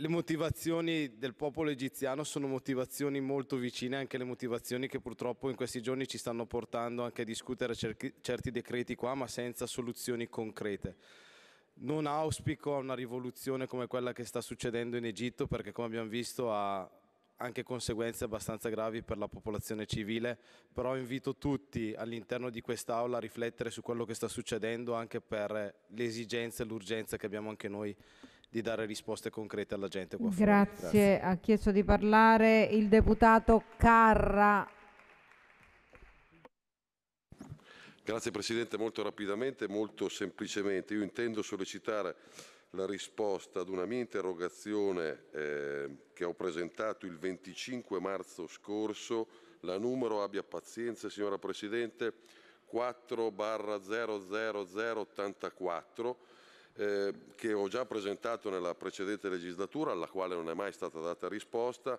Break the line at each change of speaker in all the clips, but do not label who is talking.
le motivazioni del popolo egiziano sono motivazioni molto vicine anche alle motivazioni che purtroppo in questi giorni ci stanno portando anche a discutere certi, decreti qua, ma senza soluzioni concrete. Non auspico una rivoluzione come quella che sta succedendo in Egitto, perché come abbiamo visto ha anche conseguenze abbastanza gravi per la popolazione civile, però invito tutti all'interno di quest'Aula a riflettere su quello che sta succedendo anche per l'esigenza e l'urgenza che abbiamo anche noi di dare risposte concrete alla gente qua fuori. Grazie.
ha chiesto di parlare il deputato Carra.
Grazie Presidente,
molto rapidamente, molto semplicemente. Io intendo sollecitare la risposta ad una mia interrogazione eh, che ho presentato il 25 marzo scorso, la numero, abbia pazienza signora Presidente, 4 00084, eh, che ho già presentato nella precedente legislatura, alla quale non è mai stata data risposta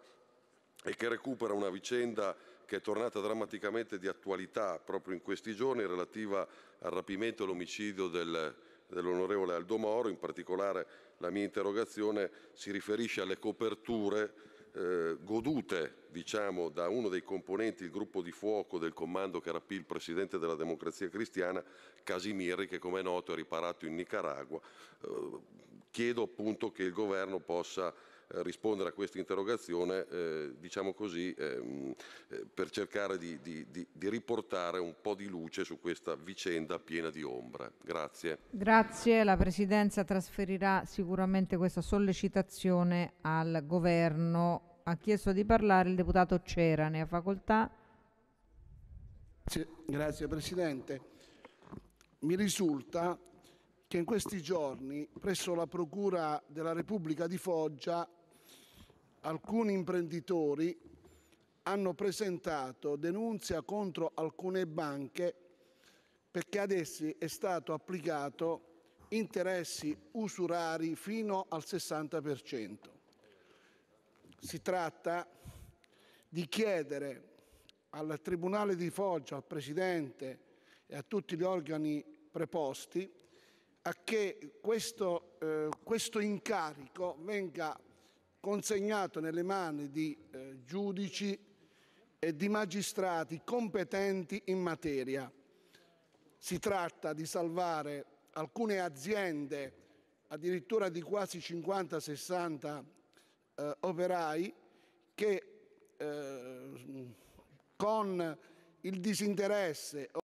e che recupera una vicenda che è tornata drammaticamente di attualità proprio in questi giorni relativa al rapimento e all'omicidio del, dell'onorevole Aldo Moro, in particolare la mia interrogazione si riferisce alle coperture eh, godute diciamo, da uno dei componenti il gruppo di fuoco del comando che rapì il presidente della democrazia cristiana, Casimirri, che come è noto è riparato in Nicaragua. Eh, chiedo appunto che il governo possa eh, rispondere a questa interrogazione, eh, diciamo così, ehm, per cercare di, di, di, di, riportare un po' di luce su questa vicenda piena di ombre. Grazie.
Grazie, la Presidenza trasferirà sicuramente questa sollecitazione al Governo. Ha chiesto di parlare il deputato Cera, ne ha facoltà.
Grazie, grazie Presidente. Mi risulta che in questi giorni presso la Procura della Repubblica di Foggia alcuni imprenditori hanno presentato denuncia contro alcune banche perché ad essi è stato applicato interessi usurari fino al 60%. Si tratta di chiedere al Tribunale di Foggia, al Presidente e a tutti gli organi preposti a che questo, eh, questo incarico venga consegnato nelle mani di eh, giudici e di magistrati competenti in materia. Si tratta di salvare alcune aziende, addirittura di quasi 50-60 eh, operai, che eh, con il disinteresse